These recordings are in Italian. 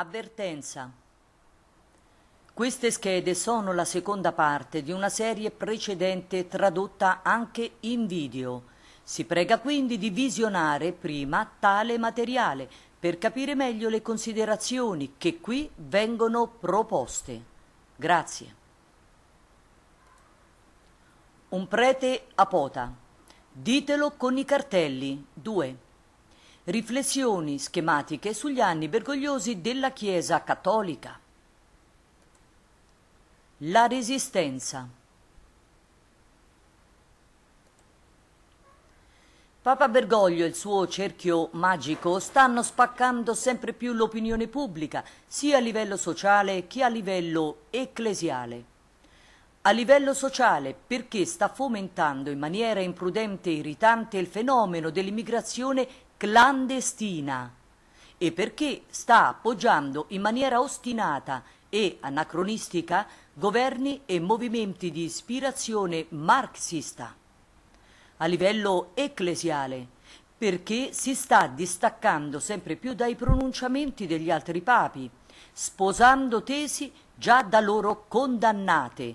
Avvertenza. Queste schede sono la seconda parte di una serie precedente tradotta anche in video. Si prega quindi di visionare prima tale materiale per capire meglio le considerazioni che qui vengono proposte. Grazie. Un prete a pota. Ditelo con i cartelli. 2. Riflessioni schematiche sugli anni bergogliosi della Chiesa cattolica. La Resistenza. Papa Bergoglio e il suo cerchio magico stanno spaccando sempre più l'opinione pubblica, sia a livello sociale che a livello ecclesiale. A livello sociale perché sta fomentando in maniera imprudente e irritante il fenomeno dell'immigrazione clandestina e perché sta appoggiando in maniera ostinata e anacronistica governi e movimenti di ispirazione marxista. A livello ecclesiale, perché si sta distaccando sempre più dai pronunciamenti degli altri papi, sposando tesi già da loro condannate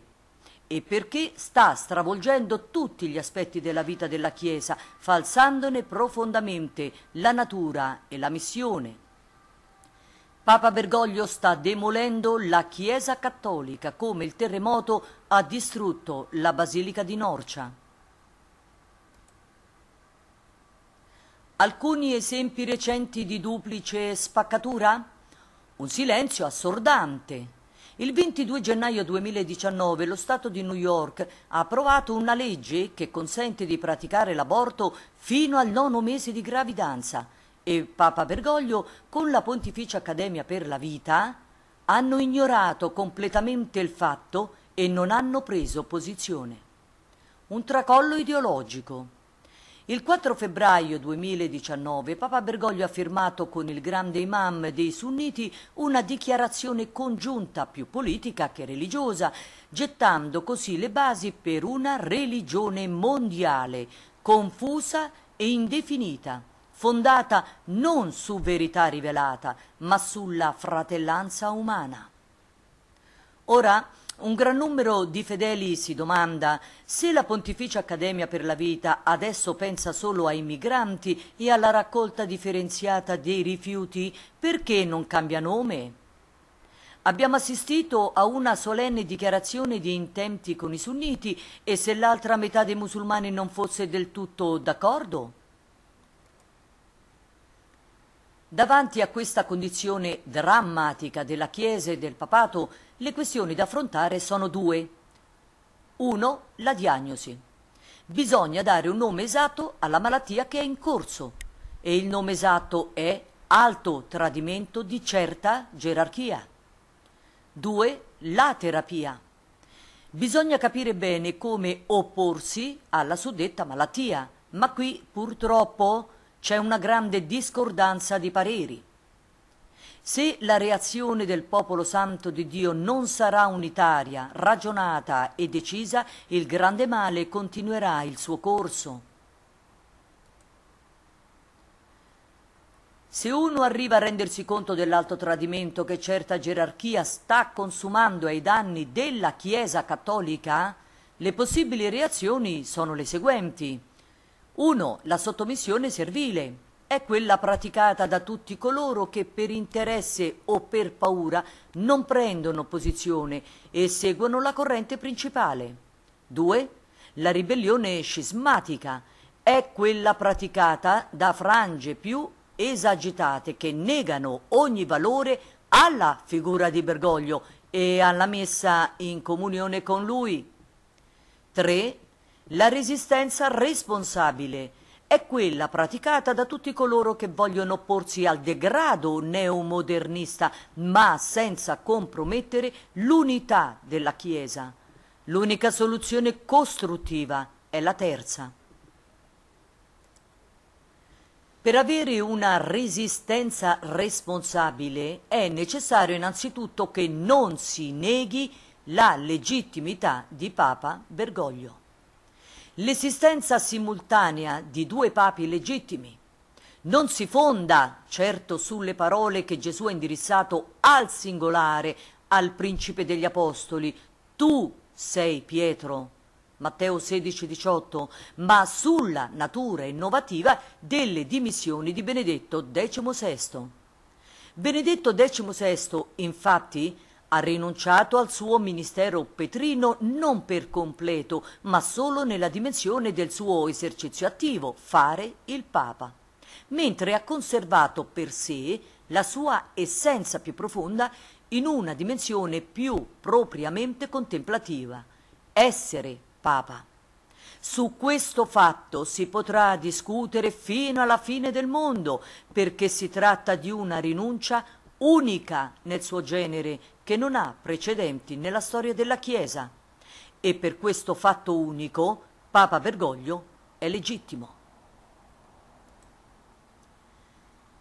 e perché sta stravolgendo tutti gli aspetti della vita della Chiesa, falsandone profondamente la natura e la missione. Papa Bergoglio sta demolendo la Chiesa cattolica come il terremoto ha distrutto la Basilica di Norcia. Alcuni esempi recenti di duplice spaccatura? Un silenzio assordante il 22 gennaio 2019 lo Stato di New York ha approvato una legge che consente di praticare l'aborto fino al nono mese di gravidanza e Papa Bergoglio con la Pontificia Accademia per la Vita hanno ignorato completamente il fatto e non hanno preso posizione. Un tracollo ideologico. Il 4 febbraio 2019 Papa Bergoglio ha firmato con il grande imam dei sunniti una dichiarazione congiunta più politica che religiosa, gettando così le basi per una religione mondiale, confusa e indefinita, fondata non su verità rivelata, ma sulla fratellanza umana. Ora, un gran numero di fedeli si domanda se la Pontificia Accademia per la Vita adesso pensa solo ai migranti e alla raccolta differenziata dei rifiuti, perché non cambia nome? Abbiamo assistito a una solenne dichiarazione di intenti con i sunniti e se l'altra metà dei musulmani non fosse del tutto d'accordo? Davanti a questa condizione drammatica della Chiesa e del Papato, le questioni da affrontare sono due. Uno, La diagnosi. Bisogna dare un nome esatto alla malattia che è in corso e il nome esatto è alto tradimento di certa gerarchia. Due, La terapia. Bisogna capire bene come opporsi alla suddetta malattia, ma qui purtroppo c'è una grande discordanza di pareri. Se la reazione del popolo santo di Dio non sarà unitaria, ragionata e decisa, il grande male continuerà il suo corso. Se uno arriva a rendersi conto dell'alto tradimento che certa gerarchia sta consumando ai danni della Chiesa cattolica, le possibili reazioni sono le seguenti. 1. La sottomissione servile è quella praticata da tutti coloro che per interesse o per paura non prendono posizione e seguono la corrente principale. 2. La ribellione scismatica è quella praticata da frange più esagitate che negano ogni valore alla figura di Bergoglio e alla messa in comunione con lui. 3 la resistenza responsabile è quella praticata da tutti coloro che vogliono opporsi al degrado neomodernista, ma senza compromettere l'unità della Chiesa. L'unica soluzione costruttiva è la terza. Per avere una resistenza responsabile è necessario innanzitutto che non si neghi la legittimità di Papa Bergoglio. L'esistenza simultanea di due papi legittimi non si fonda certo sulle parole che Gesù ha indirizzato al singolare, al principe degli apostoli, tu sei Pietro, Matteo 16, 18, ma sulla natura innovativa delle dimissioni di Benedetto XVI. Benedetto XVI, infatti, ha rinunciato al suo ministero petrino non per completo, ma solo nella dimensione del suo esercizio attivo, fare il Papa, mentre ha conservato per sé la sua essenza più profonda in una dimensione più propriamente contemplativa, essere Papa. Su questo fatto si potrà discutere fino alla fine del mondo, perché si tratta di una rinuncia unica nel suo genere che non ha precedenti nella storia della Chiesa e per questo fatto unico Papa Bergoglio è legittimo.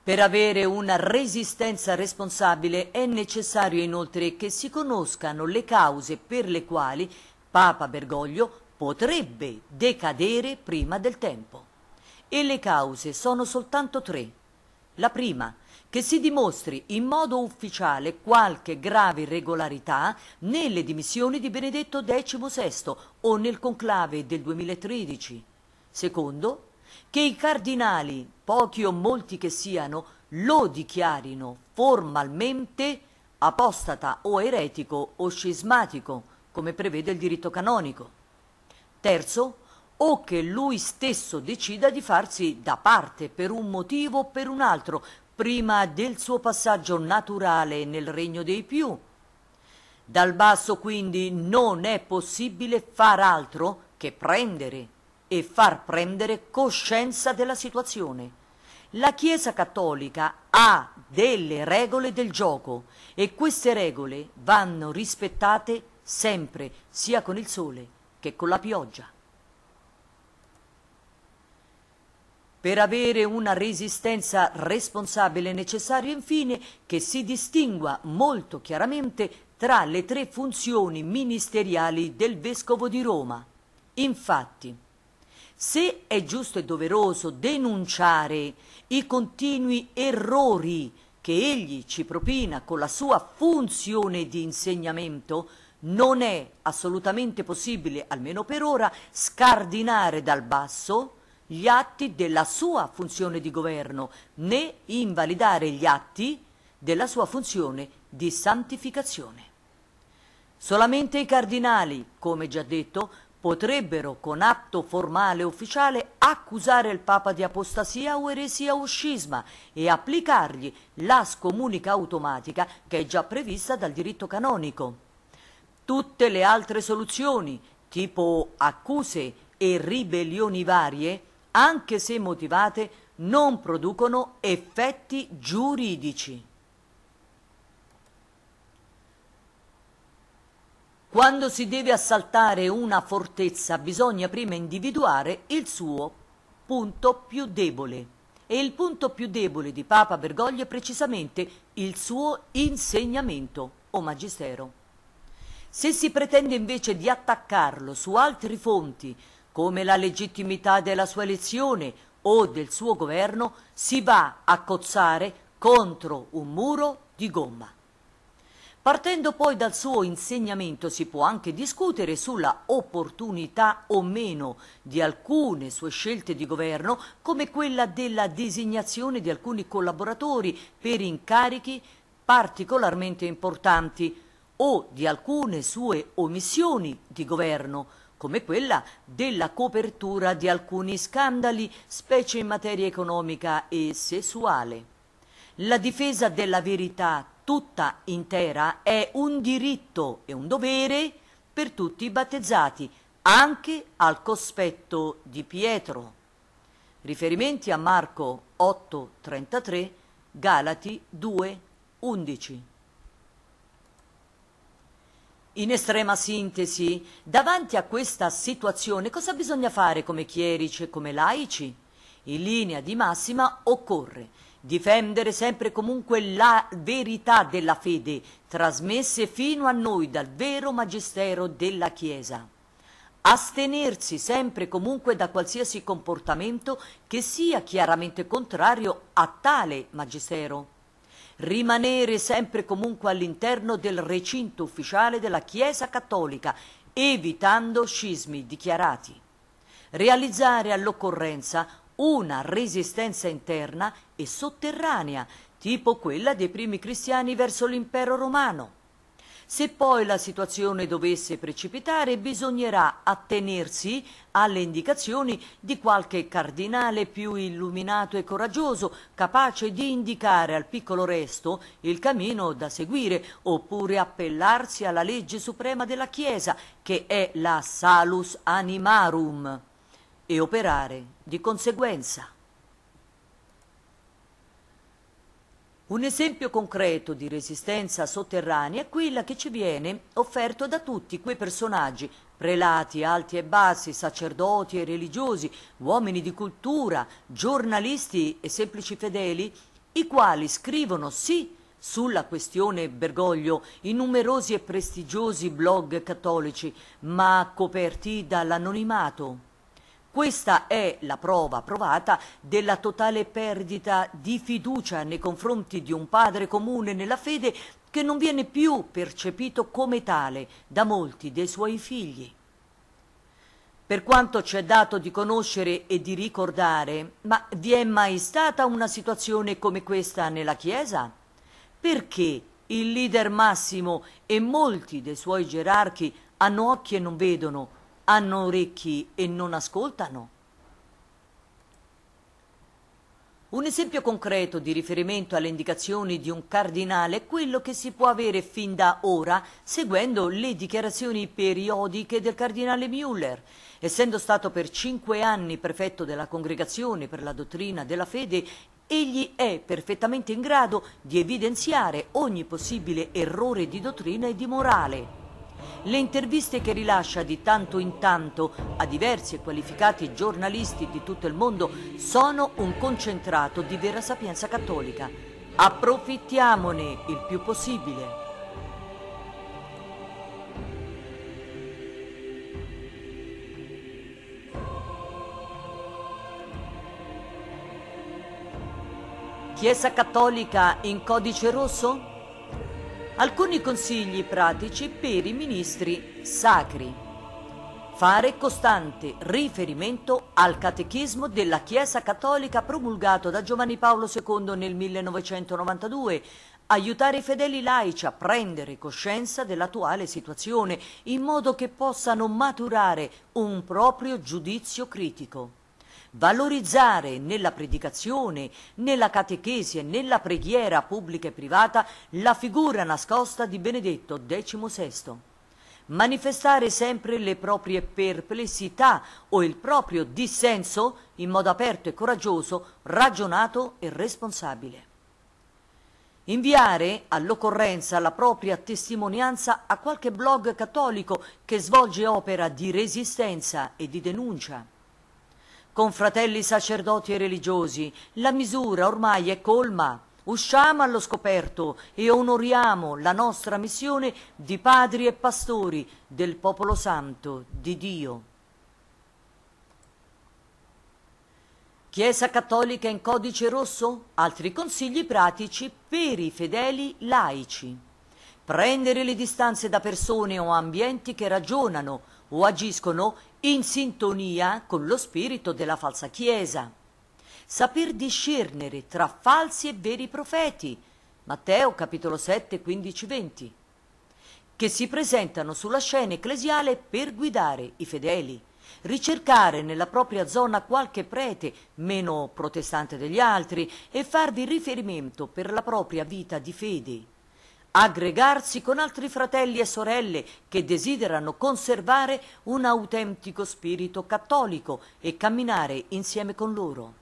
Per avere una resistenza responsabile è necessario inoltre che si conoscano le cause per le quali Papa Bergoglio potrebbe decadere prima del tempo. E le cause sono soltanto tre. La prima, che si dimostri in modo ufficiale qualche grave irregolarità nelle dimissioni di Benedetto XVI o nel conclave del 2013. Secondo, che i cardinali, pochi o molti che siano, lo dichiarino formalmente apostata o eretico o scismatico, come prevede il diritto canonico. Terzo, o che lui stesso decida di farsi da parte per un motivo o per un altro, prima del suo passaggio naturale nel regno dei più. Dal basso quindi non è possibile far altro che prendere e far prendere coscienza della situazione. La Chiesa cattolica ha delle regole del gioco e queste regole vanno rispettate sempre, sia con il sole che con la pioggia. per avere una resistenza responsabile è necessario infine che si distingua molto chiaramente tra le tre funzioni ministeriali del Vescovo di Roma. Infatti, se è giusto e doveroso denunciare i continui errori che egli ci propina con la sua funzione di insegnamento, non è assolutamente possibile, almeno per ora, scardinare dal basso gli atti della sua funzione di governo, né invalidare gli atti della sua funzione di santificazione. Solamente i cardinali, come già detto, potrebbero con atto formale ufficiale accusare il Papa di apostasia o eresia o scisma e applicargli la scomunica automatica che è già prevista dal diritto canonico. Tutte le altre soluzioni, tipo accuse e ribellioni varie, anche se motivate, non producono effetti giuridici. Quando si deve assaltare una fortezza bisogna prima individuare il suo punto più debole. E il punto più debole di Papa Bergoglio è precisamente il suo insegnamento o magistero. Se si pretende invece di attaccarlo su altre fonti come la legittimità della sua elezione o del suo governo, si va a cozzare contro un muro di gomma. Partendo poi dal suo insegnamento si può anche discutere sulla opportunità o meno di alcune sue scelte di governo, come quella della designazione di alcuni collaboratori per incarichi particolarmente importanti o di alcune sue omissioni di governo, come quella della copertura di alcuni scandali, specie in materia economica e sessuale. La difesa della verità tutta intera è un diritto e un dovere per tutti i battezzati, anche al cospetto di Pietro. Riferimenti a Marco 8:33, Galati 2:11. In estrema sintesi, davanti a questa situazione cosa bisogna fare come chierici e come laici? In linea di massima occorre difendere sempre e comunque la verità della fede, trasmesse fino a noi dal vero magistero della Chiesa. Astenersi sempre e comunque da qualsiasi comportamento che sia chiaramente contrario a tale magistero rimanere sempre comunque all'interno del recinto ufficiale della Chiesa Cattolica, evitando scismi dichiarati. Realizzare all'occorrenza una resistenza interna e sotterranea, tipo quella dei primi cristiani verso l'impero romano se poi la situazione dovesse precipitare, bisognerà attenersi alle indicazioni di qualche cardinale più illuminato e coraggioso, capace di indicare al piccolo resto il cammino da seguire, oppure appellarsi alla legge suprema della Chiesa, che è la salus animarum, e operare di conseguenza. Un esempio concreto di resistenza sotterranea è quella che ci viene offerto da tutti quei personaggi, prelati alti e bassi, sacerdoti e religiosi, uomini di cultura, giornalisti e semplici fedeli, i quali scrivono sì sulla questione Bergoglio in numerosi e prestigiosi blog cattolici, ma coperti dall'anonimato. Questa è la prova provata della totale perdita di fiducia nei confronti di un padre comune nella fede che non viene più percepito come tale da molti dei suoi figli. Per quanto ci è dato di conoscere e di ricordare, ma vi è mai stata una situazione come questa nella Chiesa? Perché il leader massimo e molti dei suoi gerarchi hanno occhi e non vedono, hanno orecchi e non ascoltano? Un esempio concreto di riferimento alle indicazioni di un cardinale è quello che si può avere fin da ora seguendo le dichiarazioni periodiche del cardinale Müller. Essendo stato per cinque anni prefetto della Congregazione per la dottrina della fede, egli è perfettamente in grado di evidenziare ogni possibile errore di dottrina e di morale. Le interviste che rilascia di tanto in tanto a diversi e qualificati giornalisti di tutto il mondo sono un concentrato di vera sapienza cattolica. Approfittiamone il più possibile. Chiesa Cattolica in codice rosso? alcuni consigli pratici per i ministri sacri. Fare costante riferimento al catechismo della Chiesa Cattolica promulgato da Giovanni Paolo II nel 1992, aiutare i fedeli laici a prendere coscienza dell'attuale situazione in modo che possano maturare un proprio giudizio critico valorizzare nella predicazione, nella catechesi e nella preghiera pubblica e privata la figura nascosta di Benedetto XVI. Manifestare sempre le proprie perplessità o il proprio dissenso in modo aperto e coraggioso, ragionato e responsabile. Inviare all'occorrenza la propria testimonianza a qualche blog cattolico che svolge opera di resistenza e di denuncia con fratelli sacerdoti e religiosi, la misura ormai è colma. Usciamo allo scoperto e onoriamo la nostra missione di padri e pastori del popolo santo di Dio. Chiesa cattolica in codice rosso? Altri consigli pratici per i fedeli laici. Prendere le distanze da persone o ambienti che ragionano o agiscono in sintonia con lo spirito della falsa Chiesa. Saper discernere tra falsi e veri profeti, Matteo capitolo 7, 15, 20, che si presentano sulla scena ecclesiale per guidare i fedeli, ricercare nella propria zona qualche prete meno protestante degli altri e farvi riferimento per la propria vita di fede aggregarsi con altri fratelli e sorelle che desiderano conservare un autentico spirito cattolico e camminare insieme con loro.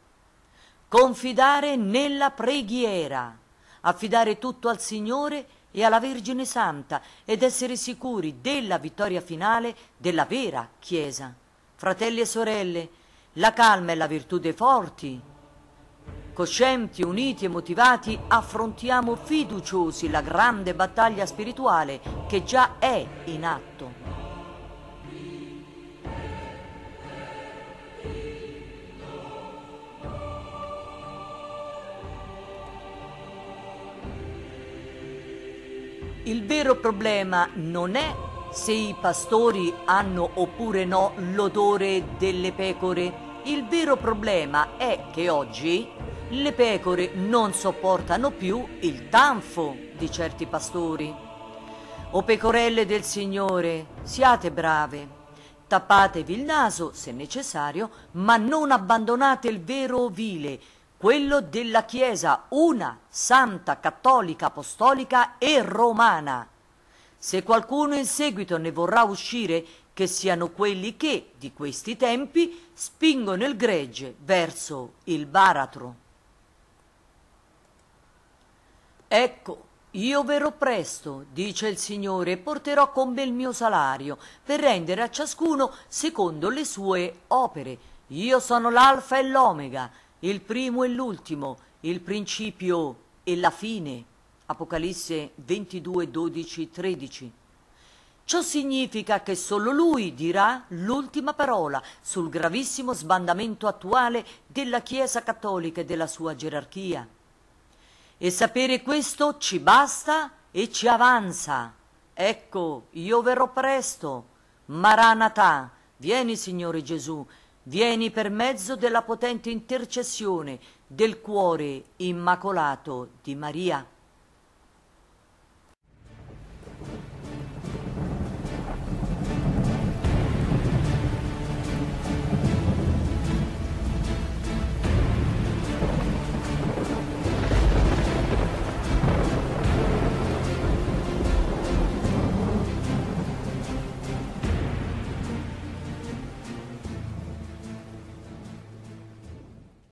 Confidare nella preghiera, affidare tutto al Signore e alla Vergine Santa ed essere sicuri della vittoria finale della vera Chiesa. Fratelli e sorelle, la calma è la virtù dei forti Coscienti, uniti e motivati, affrontiamo fiduciosi la grande battaglia spirituale che già è in atto. Il vero problema non è se i pastori hanno oppure no l'odore delle pecore. Il vero problema è che oggi le pecore non sopportano più il tanfo di certi pastori. O pecorelle del Signore, siate brave, tappatevi il naso se necessario, ma non abbandonate il vero ovile, quello della Chiesa, una, santa, cattolica, apostolica e romana. Se qualcuno in seguito ne vorrà uscire, che siano quelli che, di questi tempi, spingono il gregge verso il baratro. Ecco, io verrò presto, dice il Signore, e porterò con me il mio salario, per rendere a ciascuno secondo le sue opere. Io sono l'alfa e l'omega, il primo e l'ultimo, il principio e la fine. Apocalisse 22, 12, 13. Ciò significa che solo lui dirà l'ultima parola sul gravissimo sbandamento attuale della Chiesa cattolica e della sua gerarchia. E sapere questo ci basta e ci avanza. Ecco, io verrò presto. Maranatà, vieni Signore Gesù, vieni per mezzo della potente intercessione del cuore immacolato di Maria.